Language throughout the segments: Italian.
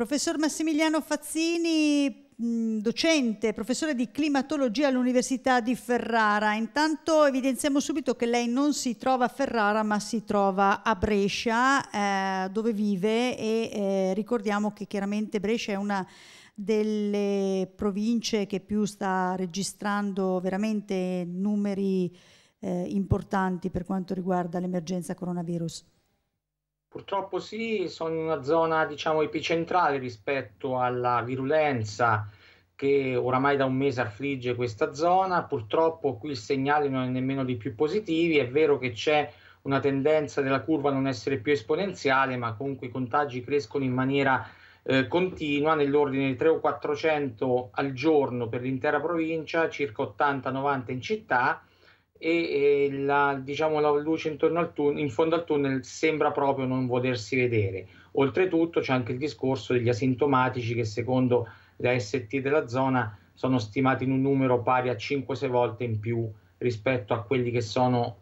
Professor Massimiliano Fazzini, mm, docente, professore di climatologia all'Università di Ferrara. Intanto evidenziamo subito che lei non si trova a Ferrara ma si trova a Brescia eh, dove vive e eh, ricordiamo che chiaramente Brescia è una delle province che più sta registrando veramente numeri eh, importanti per quanto riguarda l'emergenza coronavirus. Purtroppo sì, sono in una zona diciamo epicentrale rispetto alla virulenza che oramai da un mese affligge questa zona. Purtroppo qui il segnale non è nemmeno dei più positivi, è vero che c'è una tendenza della curva a non essere più esponenziale, ma comunque i contagi crescono in maniera eh, continua nell'ordine di 300 o 400 al giorno per l'intera provincia, circa 80-90 in città e, e la, diciamo, la, luce intorno al tunnel, in fondo al tunnel sembra proprio non volersi vedere. Oltretutto c'è anche il discorso degli asintomatici che secondo la ST della zona sono stimati in un numero pari a 5-6 volte in più rispetto a quelli che sono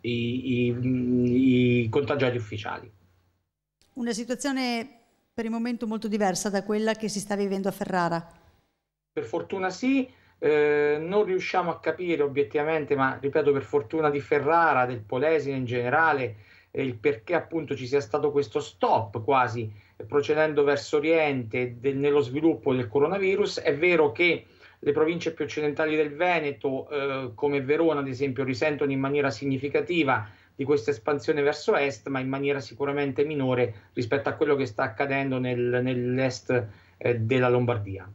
i, i, i contagiati ufficiali. Una situazione per il momento molto diversa da quella che si sta vivendo a Ferrara. Per fortuna sì, eh, non riusciamo a capire obiettivamente, ma ripeto, per fortuna di Ferrara, del Polesine in generale, eh, il perché appunto ci sia stato questo stop quasi eh, procedendo verso Oriente de- nello sviluppo del coronavirus. È vero che le province più occidentali del Veneto, eh, come Verona ad esempio, risentono in maniera significativa di questa espansione verso est, ma in maniera sicuramente minore rispetto a quello che sta accadendo nel, nell'est della Lombardia.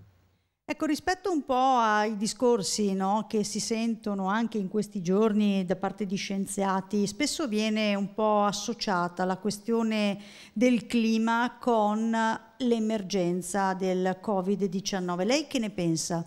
Ecco, rispetto un po' ai discorsi no, che si sentono anche in questi giorni da parte di scienziati, spesso viene un po' associata la questione del clima con l'emergenza del Covid-19. Lei che ne pensa?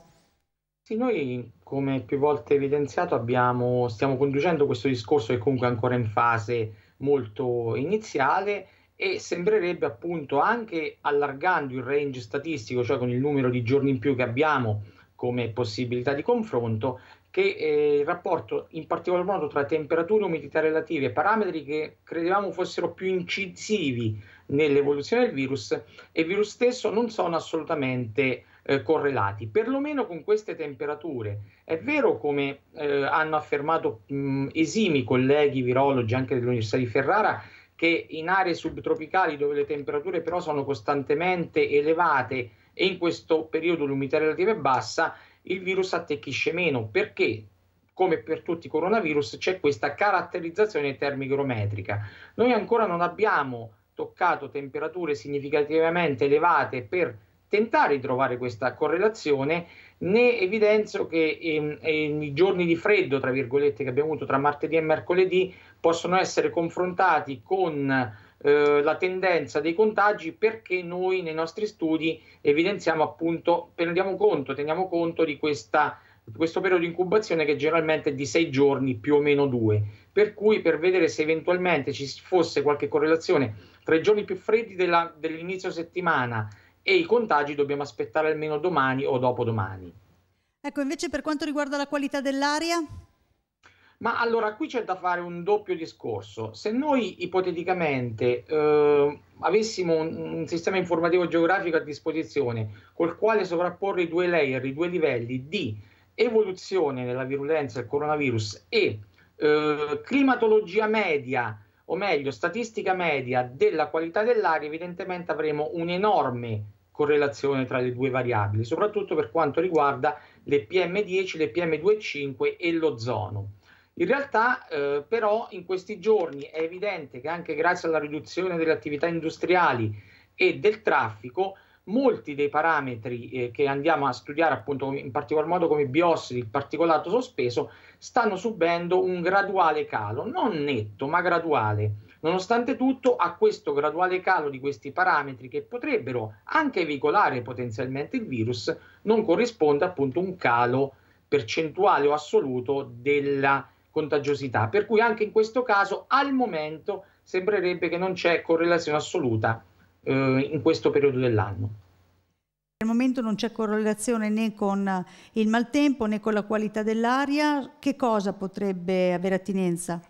Sì, noi come più volte evidenziato abbiamo, stiamo conducendo questo discorso che comunque è ancora in fase molto iniziale e sembrerebbe appunto anche allargando il range statistico, cioè con il numero di giorni in più che abbiamo come possibilità di confronto, che eh, il rapporto in particolar modo tra temperature e umidità relative, parametri che credevamo fossero più incisivi nell'evoluzione del virus e virus stesso non sono assolutamente eh, correlati, perlomeno con queste temperature. È vero, come eh, hanno affermato mh, esimi colleghi virologi anche dell'Università di Ferrara, che in aree subtropicali dove le temperature però sono costantemente elevate e in questo periodo l'umidità relativa è bassa, il virus attecchisce meno perché come per tutti i coronavirus c'è questa caratterizzazione termigrometrica. Noi ancora non abbiamo toccato temperature significativamente elevate per tentare di trovare questa correlazione, ne evidenzio che ehm, ehm, i giorni di freddo, tra virgolette, che abbiamo avuto tra martedì e mercoledì possono essere confrontati con eh, la tendenza dei contagi perché noi nei nostri studi evidenziamo appunto, prendiamo conto, teniamo conto di questa questo periodo di incubazione che generalmente è di sei giorni più o meno due, per cui per vedere se eventualmente ci fosse qualche correlazione tra i giorni più freddi della, dell'inizio settimana e i contagi dobbiamo aspettare almeno domani o dopodomani. Ecco, invece per quanto riguarda la qualità dell'aria? Ma allora qui c'è da fare un doppio discorso. Se noi ipoteticamente eh, avessimo un, un, sistema informativo geografico a disposizione col quale sovrapporre i due layer, i due livelli di evoluzione della virulenza del coronavirus e eh, climatologia media, o meglio statistica media della qualità dell'aria, evidentemente avremo un enorme correlazione tra le due variabili, soprattutto per quanto riguarda le PM10, le PM2,5 e l'ozono. In realtà eh, però in questi giorni è evidente che anche grazie alla riduzione delle attività industriali e del traffico, molti dei parametri eh, che andiamo a studiare appunto in particolar modo come biossidi, il particolato sospeso, stanno subendo un graduale calo, non netto ma graduale. Nonostante tutto, a questo graduale calo di questi parametri che potrebbero anche veicolare potenzialmente il virus, non corrisponde appunto un calo percentuale o assoluto della contagiosità, per cui anche in questo caso al momento sembrerebbe che non c'è correlazione assoluta eh, in questo periodo dell'anno. Al momento non c'è correlazione né con il maltempo né con la qualità dell'aria, che cosa potrebbe avere attinenza?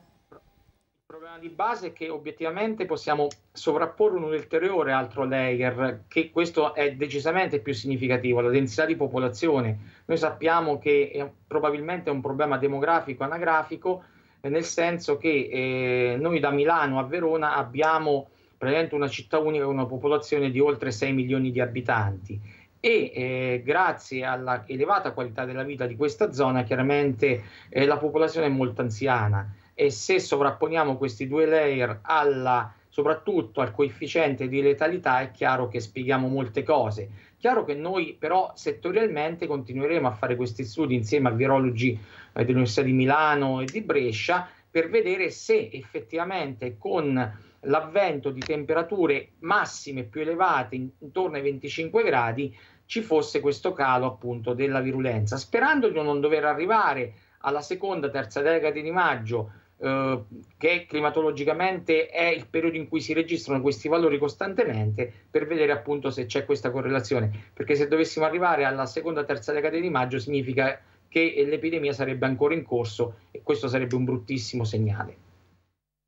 di base che obiettivamente possiamo sovrapporre un ulteriore altro layer, che questo è decisamente più significativo, la densità di popolazione. Noi sappiamo che è, probabilmente è un problema demografico anagrafico, eh, nel senso che eh, noi da Milano a Verona abbiamo praticamente una città unica con una popolazione di oltre 6 milioni di abitanti e eh, grazie all'elevata qualità della vita di questa zona chiaramente eh, la popolazione è molto anziana e se sovrapponiamo questi due layer alla, soprattutto al coefficiente di letalità è chiaro che spieghiamo molte cose. Chiaro che noi però settorialmente continueremo a fare questi studi insieme a virologi eh, dell'Università di Milano e di Brescia per vedere se effettivamente con l'avvento di temperature massime più elevate intorno ai 25 gradi ci fosse questo calo appunto della virulenza, sperando di non dover arrivare alla seconda, terza decade di maggio eh, che climatologicamente è il periodo in cui si registrano questi valori costantemente per vedere appunto se c'è questa correlazione, perché se dovessimo arrivare alla seconda o terza decade di maggio significa che l'epidemia sarebbe ancora in corso e questo sarebbe un bruttissimo segnale.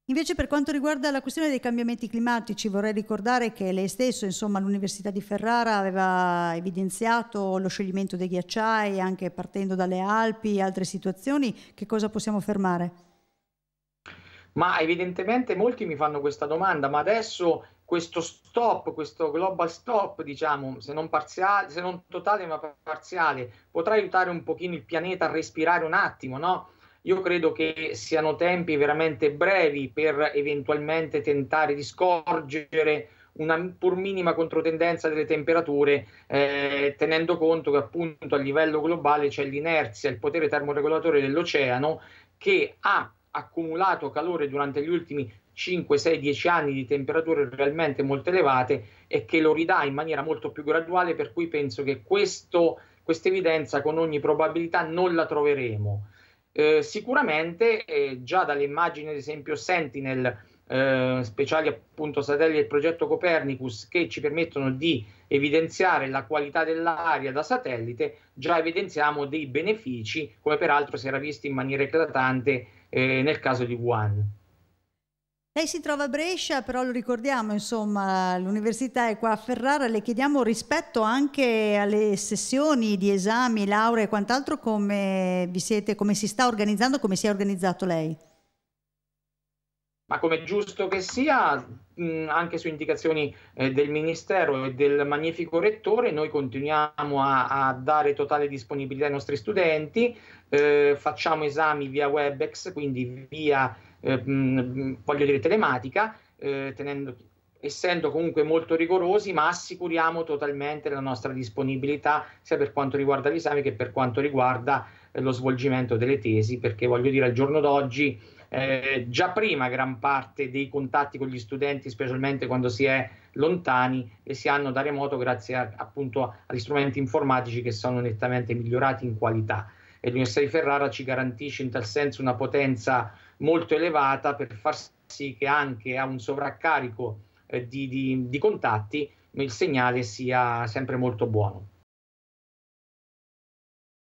Invece per quanto riguarda la questione dei cambiamenti climatici vorrei ricordare che lei stesso, insomma, l'Università di Ferrara aveva evidenziato lo scioglimento dei ghiacciai anche partendo dalle Alpi e altre situazioni, che cosa possiamo fermare? ma evidentemente molti mi fanno questa domanda, ma adesso questo stop, questo global stop, diciamo, se non, parziale, se non totale ma parziale, potrà aiutare un pochino il pianeta a respirare un attimo, no? Io credo che siano tempi veramente brevi per eventualmente tentare di scorgere una pur minima controtendenza delle temperature, eh, tenendo conto che appunto a livello globale c'è l'inerzia, il potere termoregolatore dell'oceano che ha accumulato calore durante gli ultimi 5, 6, 10 anni di temperature realmente molto elevate e che lo ridà in maniera molto più graduale, per cui penso che questa evidenza con ogni probabilità non la troveremo. Eh, sicuramente eh, già dalle immagini, ad esempio, Sentinel eh, speciali appunto satelliti del progetto Copernicus che ci permettono di evidenziare la qualità dell'aria da satellite, già evidenziamo dei benefici, come peraltro si era visto in maniera eclatante eh, nel caso di Wuhan. Lei si trova a Brescia, però lo ricordiamo, insomma, l'università è qua a Ferrara, le chiediamo rispetto anche alle sessioni di esami, lauree e quant'altro, come, siete, come si sta organizzando, come si è organizzato lei? ma come giusto che sia, anche su indicazioni eh, del Ministero e del magnifico Rettore, noi continuiamo a, a dare totale disponibilità ai nostri studenti, eh, facciamo esami via WebEx, quindi via, eh, voglio dire, telematica, eh, tenendo, essendo comunque molto rigorosi, ma assicuriamo totalmente la nostra disponibilità sia per quanto riguarda gli esami che per quanto riguarda eh, lo svolgimento delle tesi, perché voglio dire, al giorno d'oggi eh, già prima gran parte dei contatti con gli studenti, specialmente quando si è lontani, e si hanno da remoto grazie a, appunto agli strumenti informatici che sono nettamente migliorati in qualità. E l'Università di Ferrara ci garantisce in tal senso una potenza molto elevata per far sì che anche a un sovraccarico eh, di, di, di contatti il segnale sia sempre molto buono.